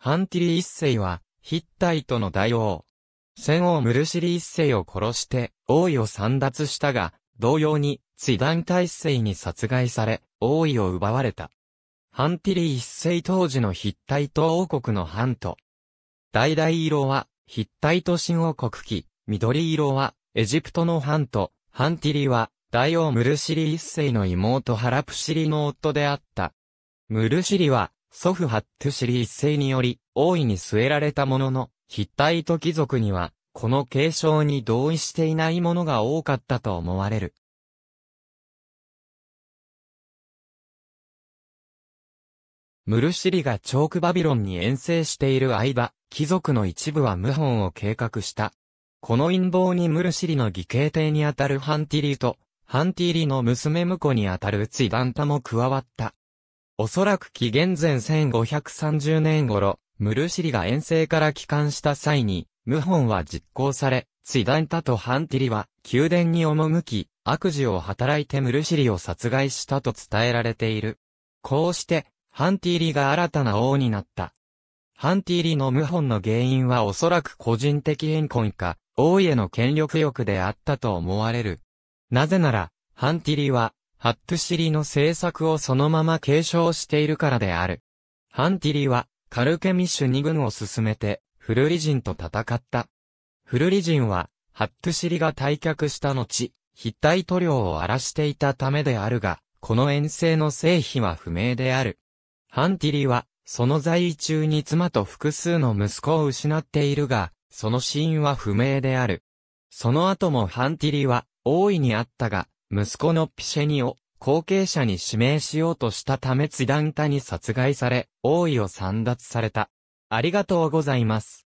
ハンティリ一世は、ヒッタイトの大王。戦王ムルシリ一世を殺して、王位を散奪したが、同様に、ツ断体一世に殺害され、王位を奪われた。ハンティリ一世当時のヒッタイト王国のハント。大々色は、ヒッタイト新王国旗。緑色は、エジプトのハント、ハンティリは、大王ムルシリ一世の妹ハラプシリの夫であった。ムルシリは、祖父ハットシリ一世により、大いに据えられたものの、ヒッタイト貴族には、この継承に同意していないものが多かったと思われる。ムルシリがチョークバビロンに遠征している間、貴族の一部は謀反を計画した。この陰謀にムルシリの義兄帝にあたるハンティリと、ハンティリの娘婿にあたるツイダンタも加わった。おそらく紀元前1530年頃、ムルシリが遠征から帰還した際に、謀反は実行され、ツいダンタとハンティリは宮殿に赴き、悪事を働いてムルシリを殺害したと伝えられている。こうして、ハンティリが新たな王になった。ハンティリの謀反の原因はおそらく個人的怨恨か、王への権力欲であったと思われる。なぜなら、ハンティリは、ハットシリの政策をそのまま継承しているからである。ハンティリは、カルケミッシュ2軍を進めて、フルリ人と戦った。フルリ人は、ハットシリが退却した後、筆体塗料を荒らしていたためであるが、この遠征の成否は不明である。ハンティリは、その在位中に妻と複数の息子を失っているが、その死因は不明である。その後もハンティリは、大いにあったが、息子のピシェニを後継者に指名しようとしたためツダンタに殺害され、王位を散奪された。ありがとうございます。